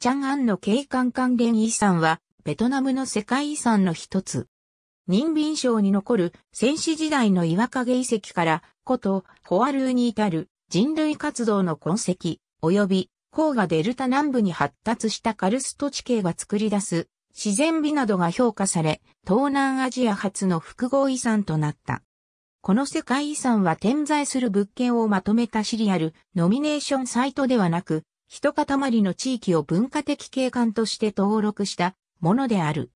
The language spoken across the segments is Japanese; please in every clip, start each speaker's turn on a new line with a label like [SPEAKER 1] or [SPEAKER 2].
[SPEAKER 1] チャンアンの景観関連遺産は、ベトナムの世界遺産の一つ。ビン省に残る戦死時代の岩陰遺跡から、古都、ホアルーに至る人類活動の痕跡、及び、黄河デルタ南部に発達したカルスト地形が作り出す自然美などが評価され、東南アジア初の複合遺産となった。この世界遺産は点在する物件をまとめたシリアル、ノミネーションサイトではなく、一塊の地域を文化的景観として登録したものである。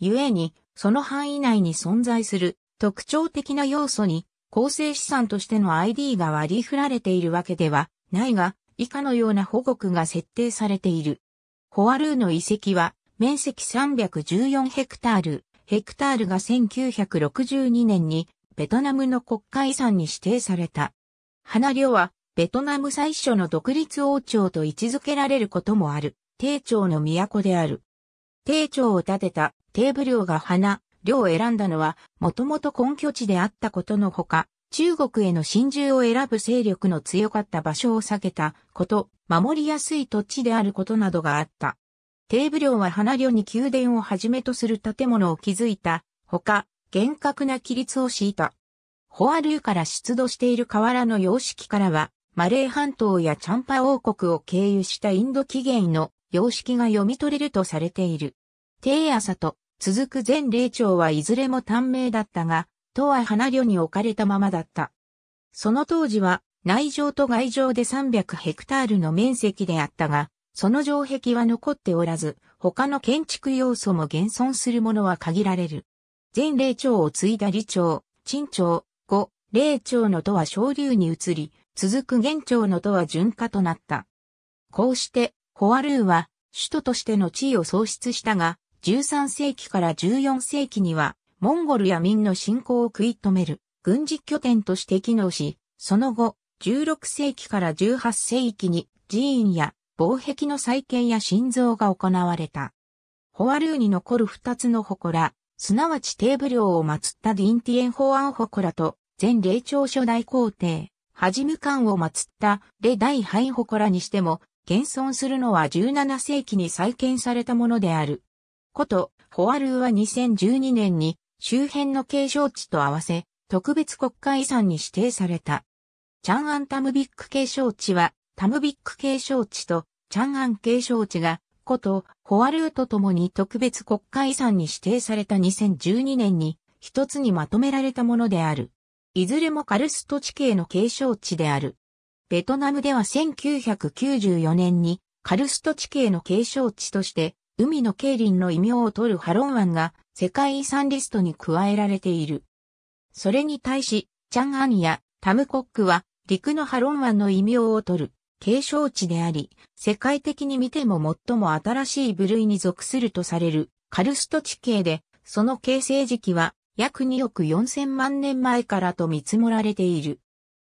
[SPEAKER 1] 故に、その範囲内に存在する特徴的な要素に構成資産としての ID が割り振られているわけではないが、以下のような保護区が設定されている。ホアルーの遺跡は、面積314ヘクタール、ヘクタールが1962年にベトナムの国家遺産に指定された。花領はベトナム最初の独立王朝と位置づけられることもある、帝朝の都である。帝朝を建てた帝武寮が花、領を選んだのは、もともと根拠地であったことのほか、中国への侵入を選ぶ勢力の強かった場所を避けたこと、守りやすい土地であることなどがあった。帝武寮は花領に宮殿をはじめとする建物を築いた、ほか、厳格な規律を敷いた。ホアルーから出土している河原の様式からは、マレー半島やチャンパ王国を経由したインド起源の様式が読み取れるとされている。低朝と続く全霊長はいずれも短命だったが、とは花領に置かれたままだった。その当時は内城と外城で300ヘクタールの面積であったが、その城壁は残っておらず、他の建築要素も現存するものは限られる。全霊長を継いだ李長、陳長、後霊長の都は昇流に移り、続く元朝の都は順化となった。こうして、ホワルーは首都としての地位を創出したが、13世紀から14世紀には、モンゴルや民の侵攻を食い止める軍事拠点として機能し、その後、16世紀から18世紀に寺院や防壁の再建や心臓が行われた。ホワルーに残る二つの祠、すなわちテーブル王を祀ったディンティエンホアン祠と、前霊長所大皇帝、はじむ漢を祀ったレ大廃祠にしても、現存するのは17世紀に再建されたものである。こと、ホアルーは2012年に周辺の景勝地と合わせ、特別国家遺産に指定された。チャンアンタムビック景勝地は、タムビック景勝地とチャンアン景勝地が、こと、ホアルーと共に特別国家遺産に指定された2012年に、一つにまとめられたものである。いずれもカルスト地形の継承地である。ベトナムでは1994年にカルスト地形の継承地として海の競輪の異名を取るハロン湾が世界遺産リストに加えられている。それに対し、チャンアンやタムコックは陸のハロン湾の異名を取る継承地であり、世界的に見ても最も新しい部類に属するとされるカルスト地形で、その形成時期は約2億4000万年前からと見積もられている。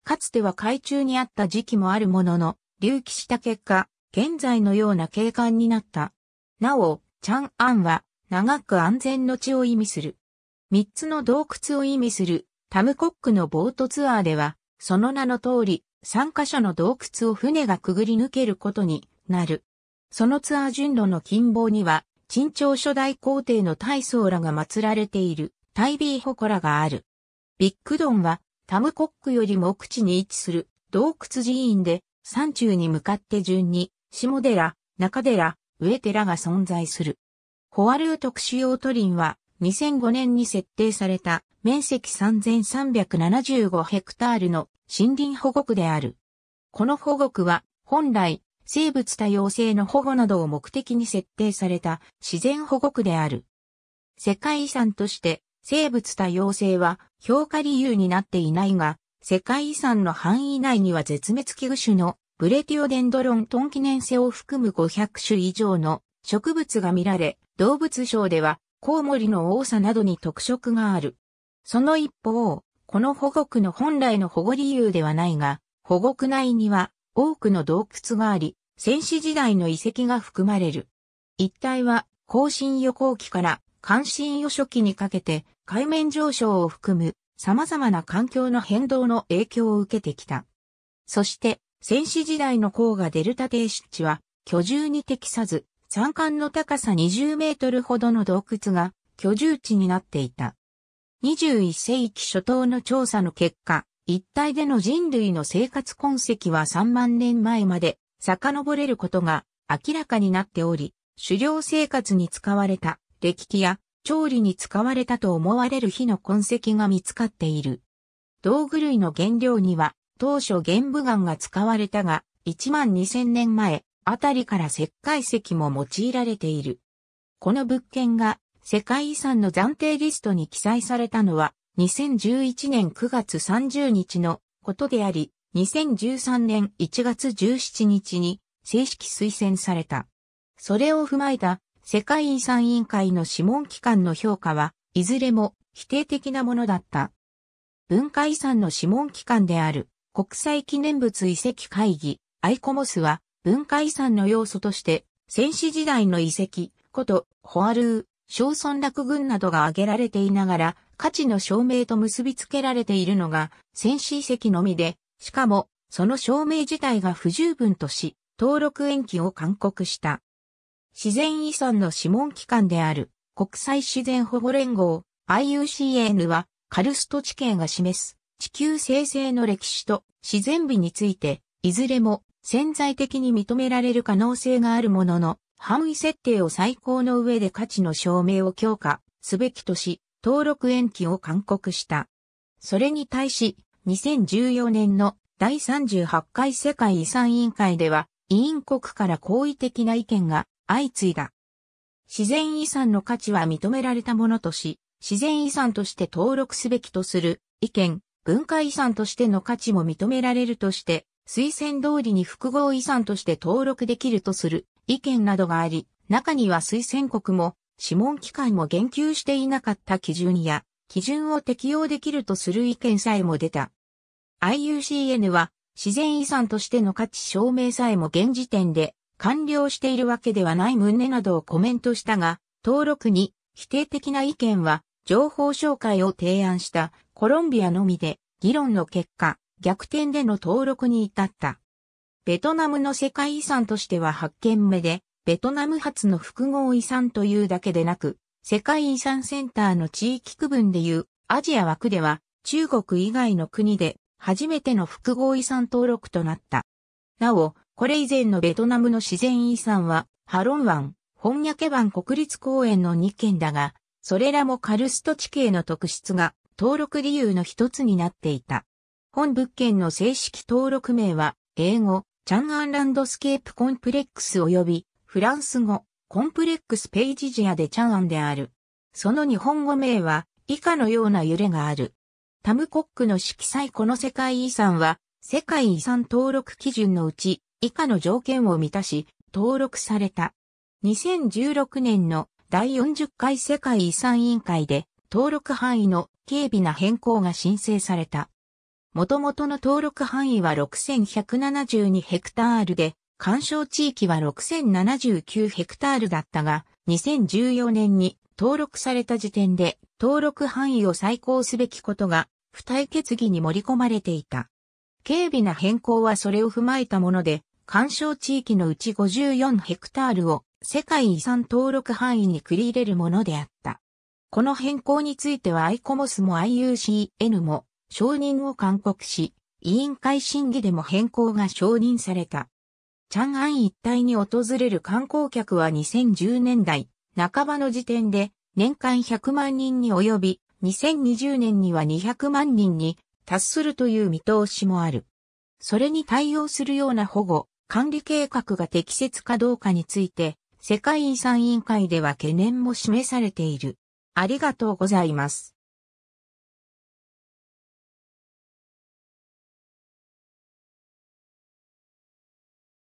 [SPEAKER 1] かつては海中にあった時期もあるものの、隆起した結果、現在のような景観になった。なお、チャンアンは、長く安全の地を意味する。三つの洞窟を意味する、タムコックのボートツアーでは、その名の通り、三箇所の洞窟を船がくぐり抜けることになる。そのツアー順路の近傍には、陳朝初代皇帝の大僧らが祀られている。タイビーホコラがある。ビッグドンはタムコックよりも奥地に位置する洞窟寺院で山中に向かって順に下寺、中寺、上寺が存在する。ホワルー特殊用途林は2005年に設定された面積3375ヘクタールの森林保護区である。この保護区は本来生物多様性の保護などを目的に設定された自然保護区である。世界遺産として生物多様性は評価理由になっていないが、世界遺産の範囲内には絶滅危惧種のブレティオデンドロントン記念性を含む500種以上の植物が見られ、動物賞ではコウモリの多さなどに特色がある。その一方、この保護区の本来の保護理由ではないが、保護区内には多くの洞窟があり、戦死時代の遺跡が含まれる。一帯は、更新予行期から関心予初期にかけて海面上昇を含む様々な環境の変動の影響を受けてきた。そして、戦死時代の甲賀デルタ低湿地は居住に適さず、山間の高さ20メートルほどの洞窟が居住地になっていた。21世紀初頭の調査の結果、一帯での人類の生活痕跡は3万年前まで遡れることが明らかになっており、狩猟生活に使われた歴史や調理に使われたと思われる火の痕跡が見つかっている。道具類の原料には当初玄武岩が使われたが1万2000年前あたりから石灰石も用いられている。この物件が世界遺産の暫定リストに記載されたのは2011年9月30日のことであり2013年1月17日に正式推薦された。それを踏まえた世界遺産委員会の諮問機関の評価は、いずれも否定的なものだった。文化遺産の諮問機関である国際記念物遺跡会議、アイコモスは文化遺産の要素として先史時代の遺跡、ことホアルー、小村落群などが挙げられていながら価値の証明と結びつけられているのが戦死遺跡のみで、しかもその証明自体が不十分とし、登録延期を勧告した。自然遺産の諮問機関である国際自然保護連合 IUCN はカルスト地形が示す地球生成の歴史と自然美についていずれも潜在的に認められる可能性があるものの範囲設定を最高の上で価値の証明を強化すべきとし登録延期を勧告した。それに対し2014年の第38回世界遺産委員会では委員国から好意的な意見が相次いだ。自然遺産の価値は認められたものとし、自然遺産として登録すべきとする意見、文化遺産としての価値も認められるとして、推薦通りに複合遺産として登録できるとする意見などがあり、中には推薦国も諮問機関も言及していなかった基準や、基準を適用できるとする意見さえも出た。IUCN は自然遺産としての価値証明さえも現時点で完了しているわけではない旨などをコメントしたが、登録に否定的な意見は情報紹介を提案したコロンビアのみで議論の結果、逆転での登録に至った。ベトナムの世界遺産としては8件目で、ベトナム発の複合遺産というだけでなく、世界遺産センターの地域区分でいうアジア枠では中国以外の国で初めての複合遺産登録となった。なお、これ以前のベトナムの自然遺産は、ハロン湾、本屋家ケ湾国立公園の2県だが、それらもカルスト地形の特質が登録理由の一つになっていた。本物件の正式登録名は、英語、チャンアンランドスケープコンプレックス及び、フランス語、コンプレックスペイジジアでチャンアンである。その日本語名は、以下のような揺れがある。タムコックの色彩この世界遺産は、世界遺産登録基準のうち、以下の条件を満たし、登録された。2016年の第40回世界遺産委員会で、登録範囲の軽微な変更が申請された。元々の登録範囲は6172ヘクタールで、干渉地域は6079ヘクタールだったが、2014年に登録された時点で登録範囲を再考すべきことが、付帯決議に盛り込まれていた。軽微な変更はそれを踏まえたもので、干渉地域のうち54ヘクタールを世界遺産登録範囲に繰り入れるものであった。この変更については ICOMOS も IUCN も承認を勧告し、委員会審議でも変更が承認された。チャンアン一帯に訪れる観光客は2010年代半ばの時点で年間100万人に及び2020年には200万人に達するという見通しもある。それに対応するような保護、管理計画が適切かどうかについて、世界遺産委員会では懸念も示されている。ありがとうございます。